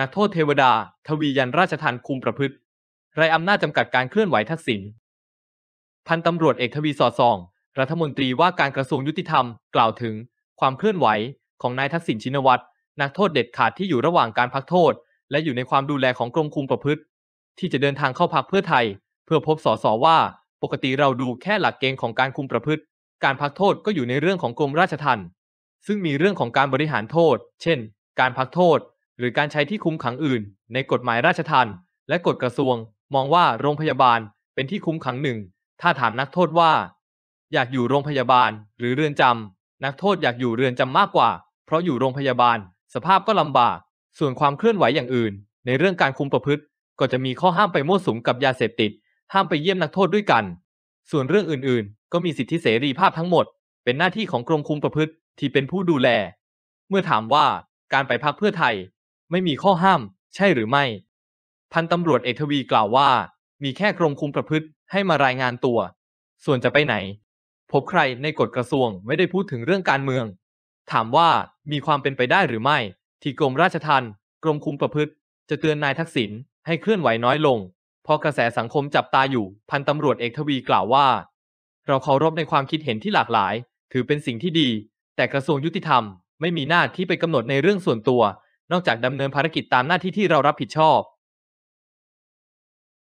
นักโทษเทวดา ทวียันราชทันคุมประพฤติไรอำนาจจำกัดการเคลื่อนไหวทักษิณพันตำรวจเอกทวีสอดส่องรัฐมนตรีว่าการกระทรวงยุติธรรมกล่าวถึง ความเคลื่อนไหวของนายทักษิณชินวัตรนักโทษเด็ดขาดที่อยู่ระหว่างการพักโทษ และอยู่ในความดูแลของกรมคุมประพฤติ ที่จะเดินทางเข้าพักเพื่อไทย เพื่อพบสสว่าปกติเราดูแค่หลักเกณฑ์ของการคุมประพฤติ การพักโทษก็อยู่ในเรื่องของกรมราชทัณฑ์ซึ่งมีเรื่องของการบริหารโทษ เช่น การพักโทษหรือการใช้ที่คุมขังอื่น ในกฎหมายราชทัณฑ์และกฎกระทรวง มองว่าโรงพยาบาลเป็นที่คุมขังหนึ่ง ถ้าถามนักโทษว่า อยากอยู่โรงพยาบาลหรือเรือนจำนักโทษอยากอยู่เรือนจำมากกว่า เพราะอยู่โรงพยาบาล สภาพก็ลำบาก ส่วนความเคลื่อนไหวอย่างอื่น ในเรื่องการคุมประพฤติ ก็จะมีข้อห้ามไปมั่วสุมกับยาเสพติดห้ามไปเยี่ยมนักโทษด้วยกัน ส่วนเรื่องอื่นๆ ก็มีสิทธิเสรีภาพทั้งหมด เป็นหน้าที่ของกรมคุมประพฤติที่เป็นผู้ดูแล เมื่อถามว่าการไปพักเพื่อไทยไม่มีข้อห้าม ใช่หรือไม่ พันตำรวจเอกทวีกล่าวว่า มีแค่กรมคุมประพฤติให้มารายงานตัว ส่วนจะไปไหน พบใครในกฎกระทรวงไม่ได้พูดถึงเรื่องการเมือง ถามว่ามีความเป็นไปได้หรือไม่ ที่กรมราชทัณฑ์กรมคุมประพฤติ จะเตือนนายทักษิณให้เคลื่อนไหวน้อยลงพอกระแสสังคมจับตาอยู่พันตำรวจเอกทวีกล่าวว่า เราเคารพในความคิดเห็นที่หลากหลาย ถือเป็นสิ่งที่ดี แต่กระทรวงยุติธรรม ไม่มีหน้าที่ไปกำหนดในเรื่องส่วนตัวนอกจากดำเนินภารกิจตามหน้าที่ที่เรารับผิดชอบ